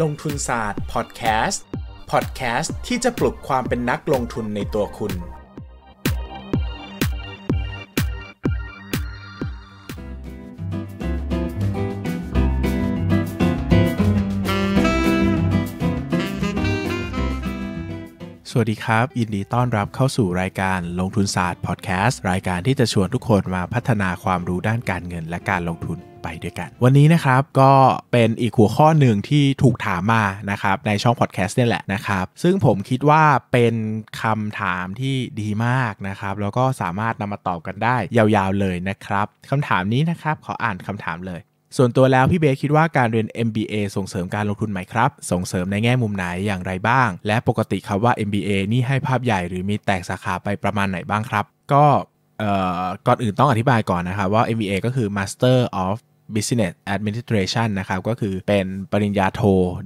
ลงทุนศาสตร์ พอดแคสต์ พอดแคสต์ที่จะปลุกความเป็นนักลงทุนในตัวคุณสวัสดีครับยินดีต้อนรับเข้าสู่รายการลงทุนศาสตร์พอดแคสต์รายการที่จะชวนทุกคนมาพัฒนาความรู้ด้านการเงินและการลงทุนไปด้วยกัน วันนี้นะครับก็เป็นอีกหัวข้อหนึ่งที่ถูกถามมานะครับในช่องพอดแคสต์นี่แหละนะครับซึ่งผมคิดว่าเป็นคำถามที่ดีมากนะครับแล้วก็สามารถนำมาตอบกันได้ยาวๆเลยนะครับคำถามนี้นะครับขออ่านคำถามเลยส่วนตัวแล้วพี่เบสคิดว่าการเรียน MBA ส่งเสริมการลงทุนไหมครับ ส่งเสริมในแง่มุมไหนอย่างไรบ้าง และปกติครับว่า MBA นี่ให้ภาพใหญ่หรือมีแตกสาขาไปประมาณไหนบ้างครับ ก็ก่อนอื่นต้องอธิบายก่อนนะครับว่า MBA ก็คือ Master of Business Administration นะครับ ก็คือเป็นปริญญาโท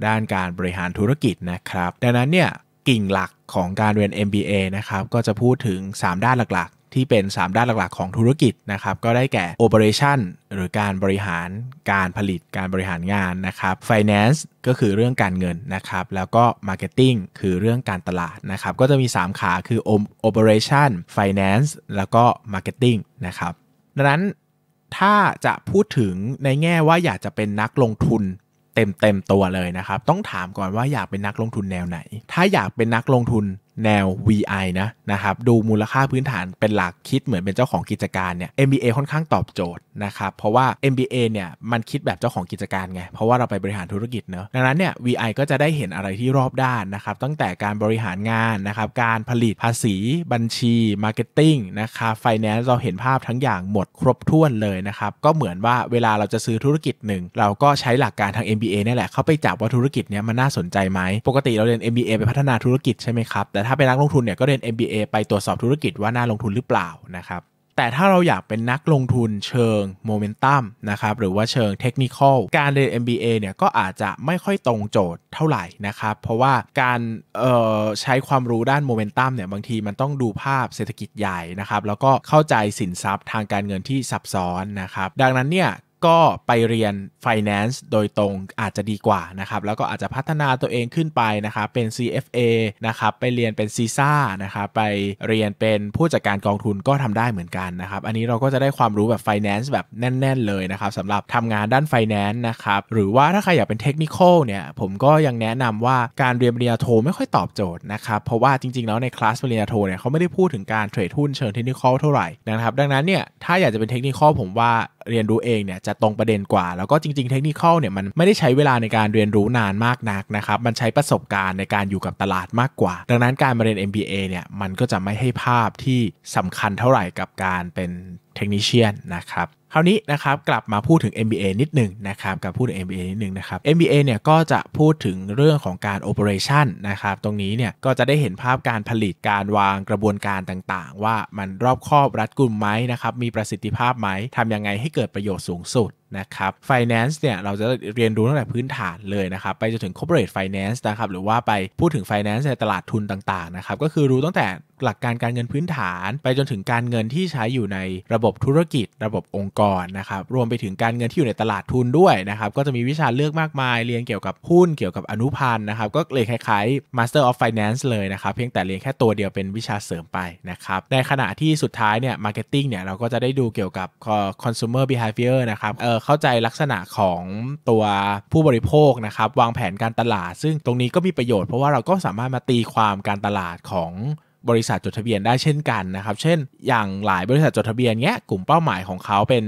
ด้านการบริหารธุรกิจนะครับ ดังนั้นเนี่ยกิ่งหลักของการเรียน MBA นะครับก็จะพูดถึง 3 ด้านหลักที่เป็น 3 ด้านหลักๆของธุรกิจนะครับก็ได้แก่ operation หรือการบริหารการผลิตการบริหารงานนะครับ finance ก็คือเรื่องการเงินนะครับ แล้วก็ marketing คือเรื่องการตลาดนะครับก็จะมี 3 ขาคือ operation finance แล้วก็ marketing นะครับดังนั้นถ้าจะพูดถึงในแง่ว่าอยากจะเป็นนักลงทุนเต็มเต็มตัวเลยนะครับต้องถามก่อนว่าอยากเป็นนักลงทุนแนวไหน ถ้าอยากเป็นนักลงทุนแนว VI นะนะครับ ดูมูลค่าพื้นฐานเป็นหลักคิดเหมือนเป็นเจ้าของกิจการเนี่ย MBA ค่อนข้างตอบโจทย์นะครับ เพราะว่า MBA เนี่ยมันคิดแบบเจ้าของกิจการไง เพราะว่าเราไปบริหารธุรกิจเนอะดังนั้นเนี่ย VI ก็จะได้เห็นอะไรที่รอบด้านนะครับตั้งแต่การบริหารงานนะครับการผลิตภาษีบัญชีมาร์เก็ตติ้งนะครับไฟแนนซ์เราเห็นภาพทั้งอย่างหมดครบถ้วนเลยนะครับก็เหมือนว่าเวลาเราจะซื้อธุรกิจหนึ่งเราก็ใช้หลักการทาง MBA นี่แหละเข้าไปจับว่าธุรกิจเนี้ยมันน่าสนใจไหมปกติเราเรียน MBA ไปพัฒนาธุรกิจใช่ไหมครับแตถ้าเป็นนักลงทุนเนี่ยก็เรียน MBA ไปตรวจสอบธุรกิจว่าน่าลงทุนหรือเปล่านะครับแต่ถ้าเราอยากเป็นนักลงทุนเชิงโมเมนตัมนะครับหรือว่าเชิงเทคนิคอลการเรียน MBA เนี่ยก็อาจจะไม่ค่อยตรงโจทย์เท่าไหร่นะครับ เพราะว่าการใช้ความรู้ด้านโมเมนตัมเนี่ยบางทีมันต้องดูภาพเศรษฐกิจใหญ่นะครับแล้วก็เข้าใจสินทรัพย์ทางการเงินที่ซับซ้อนนะครับ ดังนั้นเนี่ยก็ไปเรียน Finance โดยตรงอาจจะดีกว่านะครับแล้วก็อาจจะพัฒนาตัวเองขึ้นไปนะครับเป็น CFA นะครับไปเรียนเป็น c ีซ่านะครับไปเรียนเป็นผู้จัดการกองทุนก็ทำได้เหมือนกันนะครับอันนี้เราก็จะได้ความรู้แบบ Finance แบบแน่นๆเลยนะครับสำหรับทำงานด้าน Finance นะครับหรือว่าถ้าใครอยากเป็นเทคนิคเนี่ยผมก็ยังแนะนำว่าการเรียนปริญญาโทไม่ค่อยตอบโจทย์นะครับเพราะว่าจริงๆแล้วในคลาสปริญญาโทเนี่ยเขาไม่ได้พูดถึงการเทรดหุ้นเชิงเทคนิคเท่าไหร่นะครับดังนั้นเนี่ยถ้าอยากจะเป็นเทคนิคผมว่าเรียนรู้เองเนี่ยจะะตรงประเด็นกว่า แล้วก็จริงๆเทคนิคเนี่ยมันไม่ได้ใช้เวลาในการเรียนรู้นานมากนักนะครับ มันใช้ประสบการณ์ในการอยู่กับตลาดมากกว่า ดังนั้นการมาเรียน MBA เนี่ยมันก็จะไม่ให้ภาพที่สำคัญเท่าไหร่กับการเป็นเทคนิชเชียนนะครับคราวนี้นะครับกลับมาพูดถึง MBA นิดหนึ่งนะครับกับพูดถึง MBA นิดหนึ่งนะครับ MBA เนี่ยก็จะพูดถึงเรื่องของการ operation นะครับตรงนี้เนี่ยก็จะได้เห็นภาพการผลิตการวางกระบวนการต่างๆ ว่ามันรอบคอบรัดกุมไหมนะครับมีประสิทธิภาพไหมทำยังไงให้เกิดประโยชน์สูงสุดนะครับ finance เนี่ยเราจะเรียนรู้ตั้งแต่พื้นฐานเลยนะครับไปจนถึง corporate finance นะครับหรือว่าไปพูดถึง finance ในตลาดทุนต่างๆนะครับก็คือรู้ตั้งแต่หลักการการเงินพื้นฐาน ไปจนถึงการเงินที่ใช้อยู่ในระบบธุรกิจ ระบบองค์กรนะครับรวมไปถึงการเงินที่อยู่ในตลาดทุนด้วยนะครับก็จะมีวิชาเลือกมากมายเรียนเกี่ยวกับหุ้นเกี่ยวกับอนุพันธ์นะครับก็เลยคล้ายๆ Master of Finance เลยนะครับเพียงแต่เรียนแค่ตัวเดียวเป็นวิชาเสริมไปนะครับในขณะที่สุดท้ายเนี่ยมาร์เก็ตติ้งเนี่ยเราก็จะได้ดูเกี่ยวกับ consumer behavior นะครับเออเข้าใจลักษณะของตัวผู้บริโภคนะครับวางแผนการตลาด ซึ่งตรงนี้ก็มีประโยชน์เพราะว่าเราก็สามารถมาตีความการตลาดของบริษัทจดทะเบียนได้เช่นกันนะครับเช่นอย่างหลายบริษัทจดทะเบียนเงี้ยกลุ่มเป้าหมายของเขาเป็น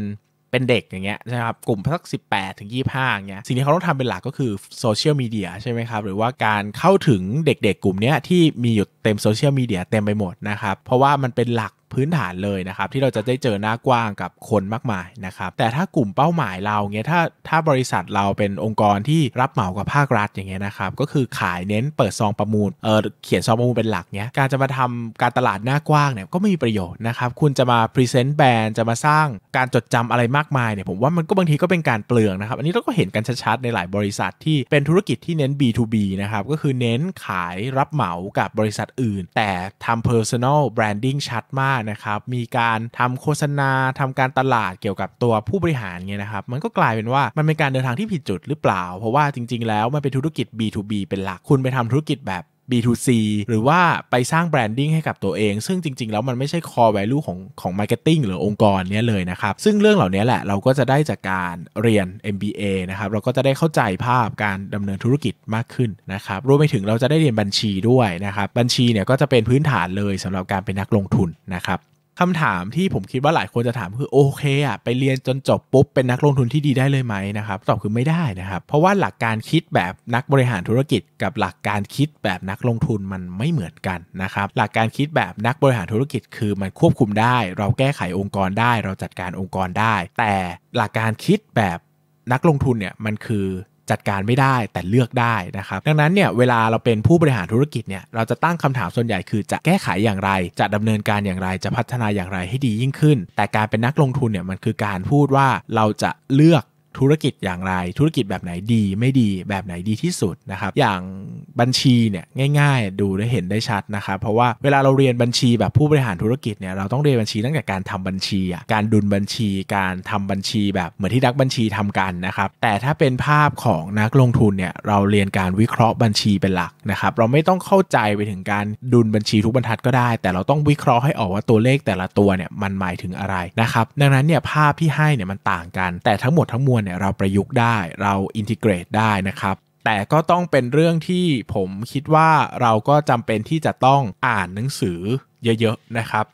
เป็นเด็กอย่างเงี้ยนะครับกลุ่มสัก18 ถึง 25 อย่างเงี้ยสิ่งที่เขาต้องทำเป็นหลักก็คือโซเชียลมีเดียใช่ไหมครับหรือว่าการเข้าถึงเด็กๆกลุ่มเนี้ยที่มีอยู่เต็มโซเชียลมีเดียเต็มไปหมดนะครับเพราะว่ามันเป็นหลักพื้นฐานเลยนะครับ ที่เราจะได้เจอหน้ากว้างกับคนมากมายนะครับแต่ถ้ากลุ่มเป้าหมายเราเงี้ยถ้าถ้าบริษัทเราเป็นองค์กรที่รับเหมากับภาครัฐอย่างเงี้ยนะครับก็คือขายเน้นเปิดซองประมูลเออเขียนซองประมูลเป็นหลักเงี้ยการจะมาทำการตลาดหน้ากว้างเนี่ยก็ไม่มีประโยชน์นะครับคุณจะมาพรีเซนต์แบรนด์จะมาสร้างการจดจำอะไรมากมายเนี่ยผมว่ามันก็บางทีก็เป็นการเปลืองนะครับอันนี้เราก็เห็นกันชัดๆในหลายบริษัทที่เป็นธุรกิจที่เน้น B2B นะครับก็คือเน้นขายรับเหมากับบริษัทอื่น แต่ทำ personal branding ชัดมากนะครับมีการทำโฆษณาทำการตลาดเกี่ยวกับตัวผู้บริหารเนี่ยนะครับมันก็กลายเป็นว่ามันเป็นการเดินทางที่ผิดจุดหรือเปล่า เพราะว่าจริงๆแล้วมันเป็นธุรกิจ B2B เป็นหลักคุณไปทำธุรกิจแบบ B2C หรือว่าไปสร้างแบรนดิ้งให้กับตัวเอง ซึ่งจริงๆ แล้วมันไม่ใช่ core value ของของ marketing หรือองค์กรเนี้ยเลยนะครับ ซึ่งเรื่องเหล่านี้แหละ เราก็จะได้จากการเรียน MBA นะครับ เราก็จะได้เข้าใจภาพการดำเนินธุรกิจมากขึ้นนะครับ รวมไปถึงเราจะได้เรียนบัญชีด้วยนะครับ บัญชีเนี่ยก็จะเป็นพื้นฐานเลยสำหรับการเป็นนักลงทุนนะครับคำถามที่ผมคิดว่าหลายคนจะถามคือโอเคอะไปเรียนจนจบปุ๊บเป็นนักลงทุนที่ดีได้เลยไหมนะครับตอบคือไม่ได้นะครับ เพราะว่าหลักการคิดแบบนักบริหารธุรกิจ กับหลักการคิดแบบนักลงทุนมันไม่เหมือนกันนะครับ หลักการคิดแบบนักบริหารธุรกิจคือมันควบคุมได้ เราแก้ไของค์กรได้เราจัดการองค์กรได้ แต่หลักการคิดแบบนักลงทุนเนี่ยมันคือจัดการไม่ได้แต่เลือกได้นะครับดังนั้นเนี่ยเวลาเราเป็นผู้บริหารธุรกิจเนี่ยเราจะตั้งคำถามส่วนใหญ่คือจะแก้ไขอย่างไร จะดำเนินการอย่างไร จะพัฒนาอย่างไรให้ดียิ่งขึ้น แต่การเป็นนักลงทุนเนี่ยมันคือการพูดว่าเราจะเลือกธุรกิจอย่างไร ธุรกิจแบบไหนดีไม่ดีแบบไหนดีที่สุดนะครับอย่างบัญชีเนี่ยง่าย ๆ ดูได้เห็นได้ชัดนะครับเพราะว่าเวลาเราเรียนบัญชีแบบผู้บริหารธุรกิจเนี่ยเราต้องเรียนบัญชีตั้งแต่การทำบัญชีการดุลบัญชีการทำบัญชีแบบเหมือนที่นักบัญชีทำกันนะครับแต่ถ้าเป็นภาพของนักลงทุนเนี่ยเราเรียนการวิเคราะห์บัญชีเป็นหลักนะครับ เราไม่ต้องเข้าใจไปถึงการดุลบัญชีทุกบรรทัดก็ได้ แต่เราต้องวิเคราะห์ให้ออกว่าตัวเลขแต่ละตัวเนี่ยมันหมายถึงอะไรนะครับดังนั้นเนี่ยภาพที่ให้เนี่ยมันต่างกัน แต่ทั้งหมดทั้งมวลเนี่ยเราประยุกต์ได้เราอินทิเกรตได้นะครับ แต่ก็ต้องเป็นเรื่องที่ผมคิดว่าเราก็จำเป็นที่จะต้องอ่านหนังสือเยอะๆนะครับ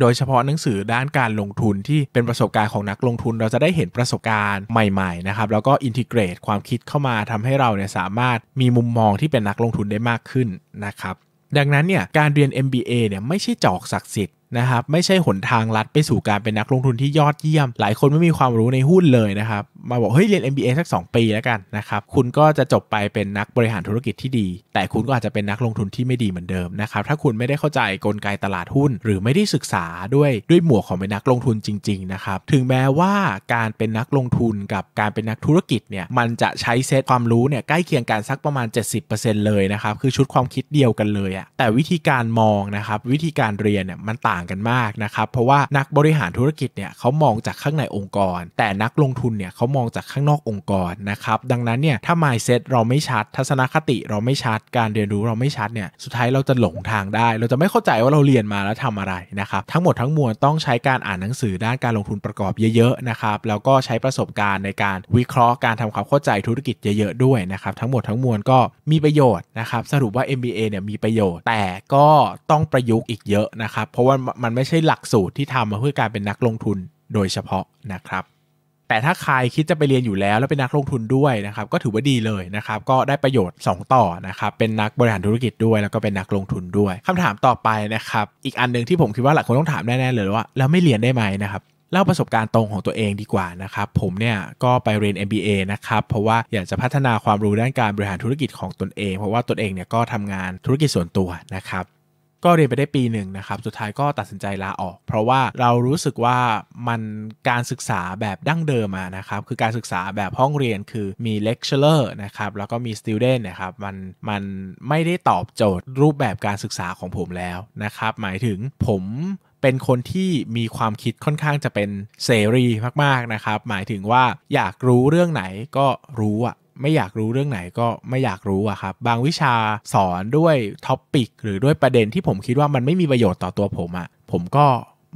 โดยเฉพาะหนังสือด้านการลงทุนที่เป็นประสบการณ์ของนักลงทุน เราจะได้เห็นประสบการณ์ใหม่ๆนะครับแล้วก็อินทิเกรตความคิดเข้ามาทำให้เราเนี่ยสามารถมีมุมมองที่เป็นนักลงทุนได้มากขึ้นนะครับดังนั้นเนี่ยการเรียน MBA เนี่ยไม่ใช่จอกศักดิ์สิทธิ์นะครับไม่ใช่หนทางลัดไปสู่การเป็นนักลงทุนที่ยอดเยี่ยม หลายคนไม่มีความรู้ในหุ้นเลยนะครับมาบอกเฮ้ยเรียน MBA สัก 2 ปีแล้วกันนะครับคุณก็จะจบไปเป็นนักบริหารธุรกิจที่ดี แต่คุณก็อาจจะเป็นนักลงทุนที่ไม่ดีเหมือนเดิมนะครับถ้าคุณไม่ได้เข้าใจกลไกตลาดหุ้นหรือไม่ได้ศึกษาด้วยด้วยหมวกของเป็นนักลงทุนจริงๆนะครับถึงแม้ว่าการเป็นนักลงทุนกับการเป็นนักธุรกิจเนี่ยมันจะใช้เซตความรู้เนี่ยใกล้เคียงกันสักประมาณ70%เลยนะครับคือชุดความคิดเดียวกันเลยอะแต่วิธีการมองนะครับวิธีการเรียนเนี่ยมันต่างางกันมากนะครับเพราะว่านักบริหารธุรกิจเนี่ยเขามองจากข้างในองค์กร แต่นักลงทุนเนี่ยเขามองจากข้างนอกองค์กรนะครับดังนั้นเนี่ยถ้า mindset เราไม่ชัด ทัศนคติเราไม่ชัดการเรียนรู้เราไม่ชัดเนี่ยสุดท้ายเราจะหลงทางได้ เราจะไม่เข้าใจว่าเราเรียนมาแล้วทำอะไรนะครับ ทั้งหมดทั้งมวลต้องใช้การอ่านหนังสือด้านการลงทุนประกอบเยอะๆนะครับแล้วก็ใช้ประสบการณ์ในการวิเคราะห์การทำความเข้าใจธุรกิจเยอะๆด้วยนะครับทั้งหมดทั้งมวลก็มีประโยชน์นะครับสรุปว่า MBA เนี่ยมีประโยชน์ แต่ก็ต้องประยุกต์อีกเยอะนะครับเพราะว่ามันไม่ใช่หลักสูตรที่ทำมาเพื่อการเป็นนักลงทุนโดยเฉพาะนะครับ แต่ถ้าใครคิดจะไปเรียนอยู่แล้วแล้วเป็นนักลงทุนด้วยนะครับ ก็ถือว่าดีเลยนะครับ ก็ได้ประโยชน์ 2 ต่อนะครับ เป็นนักบริหารธุรกิจด้วย แล้วก็เป็นนักลงทุนด้วย คำถามต่อไปนะครับ อีกอันหนึ่งที่ผมคิดว่าหลายคนต้องถามแน่ๆเลยว่าแล้วไม่เรียนได้ไหมนะครับเล่าประสบการณ์ตรงของตัวเองดีกว่านะครับ ผมเนี่ยก็ไปเรียน MBA นะครับเพราะว่าอยากจะพัฒนาความรู้ด้านการบริหารธุรกิจของตนเอง เพราะว่าตนเองเนี่ยก็ทำงานธุรกิจส่วนตัวนะครับก็เรียนไปได้ปีหนึ่งนะครับสุดท้ายก็ตัดสินใจลาออก เพราะว่าเรารู้สึกว่ามันการศึกษาแบบดั้งเดิมนะครับคือการศึกษาแบบห้องเรียนคือมีเลคเชอร์นะครับแล้วก็มีสติลเดนนะครับมันมันไม่ได้ตอบโจทย์รูปแบบการศึกษาของผมแล้วนะครับ หมายถึงผมเป็นคนที่มีความคิดค่อนข้างจะเป็นเสรีมากๆนะครับ หมายถึงว่าอยากรู้เรื่องไหนก็รู้อะไม่อยากรู้เรื่องไหนก็ไม่อยากรู้อะครับบางวิชาสอนด้วยท็อปปิกหรือด้วยประเด็นที่ผมคิดว่ามันไม่มีประโยชน์ต่อตัวผมอะผมก็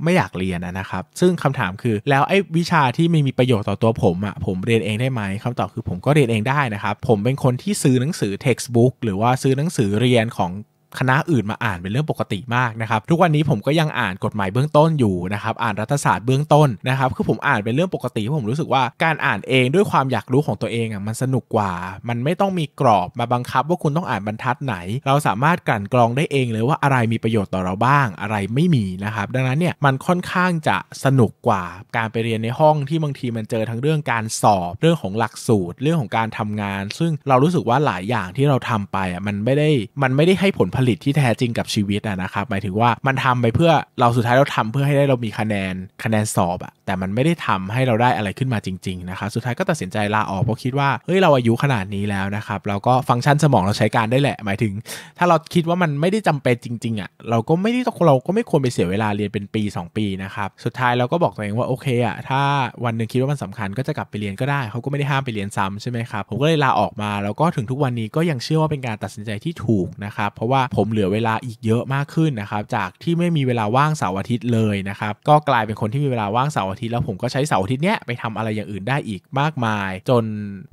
ไม่อยากเรียนนะครับซึ่งคำถามคือแล้วไอ้วิชาที่ไม่มีประโยชน์ต่อตัวผมอะ่ะผมเรียนเองได้ไหมคำตอบคือผมก็เรียนเองได้นะครับผมเป็นคนที่ซื้อหนังสือ textbook หรือว่าซื้อหนังสือเรียนของคณะอื่นมาอ่านเป็นเรื่องปกติมากนะครับทุกวันนี้ผมก็ยังอ่านกฎหมายเบื้องต้นอยู่นะครับ อ่านรัฐศาสตร์เบื้องต้นนะครับคือผมอ่านเป็นเรื่องปกติผมรู้สึกว่าการอ่านเองด้วยความอยากรู้ของตัวเองอ่ะมันสนุกกว่ามันไม่ต้องมีกรอบมาบังคับว่าคุณต้องอ่านบรรทัดไหน เราสามารถกลั่นกรองได้เองเลยว่าอะไรมีประโยชน์ต่อเราบ้างอะไรไม่มีนะครับ ดังนั้นเนี่ยมันค่อนข้างจะสนุกกว่า การไปเรียนในห้องที่บางทีมันเจอทั้งเรื่องการสอบเรื่องของหลักสูตรเรื่องของการทำงาน ซึ่งเรารู้สึกว่าหลายอย่างที่เราทำไปอ่ะมันไม่ได้มันไม่ได้ให้ผลผลิตที่แท้จริงกับชีวิตอะนะครับ หมายถึงว่ามันทำไปเพื่อเราสุดท้ายเราทำเพื่อให้ได้เรามีคะแนนคะแนนสอบอะแต่มันไม่ได้ทำให้เราได้อะไรขึ้นมาจริงๆนะครับสุดท้ายก็ตัดสินใจลาออกเพราะคิดว่าเฮ้ยเราอายุขนาดนี้แล้วนะครับเราก็ฟังก์ชันสมองเราใช้การได้แหละ หมายถึง ถ้าเราคิดว่ามันไม่ได้จำเป็นจริงๆอะเราก็ไม่ได้เราก็ไม่ควรไปเสียเวลาเรียนเป็นปี 2 ปีนะครับสุดท้ายเราก็บอกตัวเองว่าโอเคอะะถ้าวันหนึ่งคิดว่ามันสำคัญก็จะกลับไปเรียนก็ได้เขาก็ไม่ได้ห้ามไปเรียนซ้ำใช่ไหมครับผมก็เลยลาออกมาแล้วก็ถึงทุกวันนี้ก็ยังเชื่อว่าเป็นการตัดสินใจที่ถูกนะครับเพราะว่าผมเหลือเวลาอีกเยอะมากขึ้นนะครับจากที่ไม่มีเวลาว่างเสาร์อาทิตย์เลยนะครับ ก็กลายเป็นคนที่มีเวลาว่างเสาร์อาทิตย์แล้วผมก็ใช้เสาร์อาทิตย์เนี้ยไปทำอะไรอย่างอื่นได้อีกมากมาย จน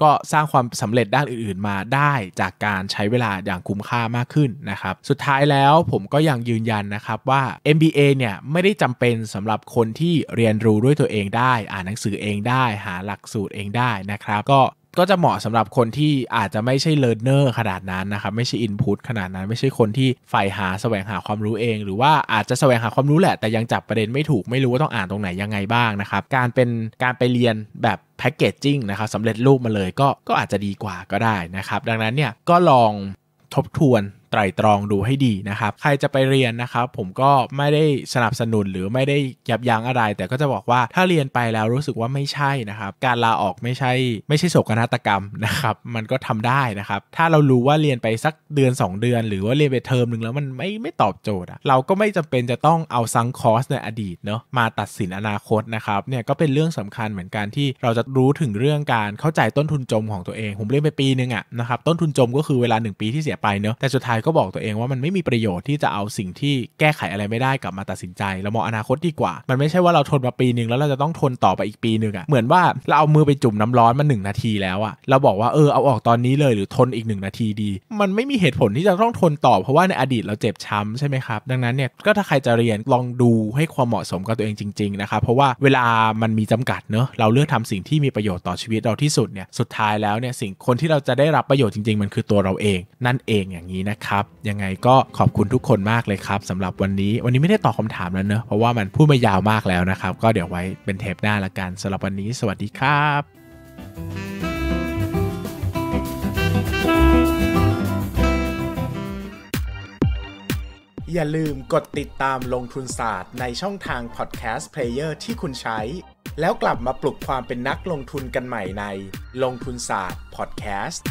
ก็สร้างความสำเร็จด้านอื่นๆมาได้จากการใช้เวลาอย่างคุ้มค่ามากขึ้นนะครับ สุดท้ายแล้วผมก็ยังยืนยันนะครับว่า MBA เนี่ยไม่ได้จำเป็นสำหรับคนที่เรียนรู้ด้วยตัวเองได้ อ่านหนังสือเองได้ หาหลักสูตรเองได้นะครับก็ก็จะเหมาะสำหรับคนที่อาจจะไม่ใช่เลิร์นเนอร์ขนาดนั้นนะครับไม่ใช่อินพุตขนาดนั้น ไม่ใช่คนที่ใฝ่หาแสวงหาความรู้เอง หรือว่าอาจจะแสวงหาความรู้แหละ แต่ยังจับประเด็นไม่ถูก ไม่รู้ว่าต้องอ่านตรงไหนยังไงบ้างนะครับ การเป็นการไปเรียนแบบแพ็กเกจจิ้งนะครับสำเร็จรูปมาเลยก็ ก็อาจจะดีกว่าก็ได้นะครับ ดังนั้นเนี่ยก็ลองทบทวนไตรตรองดูให้ดีนะครับใครจะไปเรียนนะครับผมก็ไม่ได้สนับสนุนหรือไม่ได้ยับยั้งอะไร แต่ก็จะบอกว่าถ้าเรียนไปแล้วรู้สึกว่าไม่ใช่นะครับการลาออกไม่ใช่ ไม่ใช่โศกนาฏกรรมนะครับมันก็ทำได้นะครับ ถ้าเรารู้ว่าเรียนไปสักเดือน 2 เดือน หรือว่าเรียนไปเทอมหนึ่งแล้วมันไม่ไม่ตอบโจทย์เราก็ไม่จำเป็นจะต้องเอาซังคอสในอดีตเนาะมาตัดสินอนาคตนะครับเนี่ยก็เป็นเรื่องสำคัญเหมือนกันที่เราจะรู้ถึงเรื่องการเข้าใจต้นทุนจมของตัวเอง ผมเรียนไปปีนึงอะนะครับต้นทุนจมก็คือเวลา 1 ปีที่เสียไปเนาะแต่สุดท้ายก็บอกตัวเองว่ามันไม่มีประโยชน์ที่จะเอาสิ่งที่แก้ไขอะไรไม่ได้กลับมาตัดสินใจเรามองอนาคตดีกว่า มันไม่ใช่ว่าเราทนมาปีหนึ่งแล้วเราจะต้องทนต่อไปอีกปีหนึ่งอะ่ะเหมือนว่าเราเอามือไปจุ่มน้ำร้อนมาหนึ่งนาทีแล้วอะ่ะเราบอกว่าเออเอาออกตอนนี้เลยหรือทนอีกหนึ่งนาทีดี มันไม่มีเหตุผลที่จะต้องทนต่อ เพราะว่าในอดีตเราเจ็บช้ำใช่ไหมครับ ดังนั้นเนี่ยก็ถ้าใครจะเรียนลองดูให้ความเหมาะสมกับตัวเองจริงๆนะครับเพราะว่าเวลามันมีจำกัดเนอะเราเลือกทำสิ่งที่มีประโยชน์ต่อชีวิตเราที่สุดเนี่ยสุดท้ายแล้วเนี่ยสิ่งคนที่เราจะได้รับประโยชน์จริงๆมันคือตัวเราเองนั่นเองอย่างนี้นะครับยังไงก็ขอบคุณทุกคนมากเลยครับสำหรับวันนี้ วันนี้ไม่ได้ตอบคาถามแล้วเนอะเพราะว่ามันพูดมายาวมากแล้วนะครับ ก็เดี๋ยวไว้เป็นเทปหน้าละกันสำหรับวันนี้ สวัสดีครับ อย่าลืมกดติดตามลงทุนศาสตร์ในช่องทางพอดแคสต์เพลเยอร์ที่คุณใช้ แล้วกลับมาปลุกความเป็นนักลงทุนกันใหม่ในลงทุนศาสตร์พอดแคสต์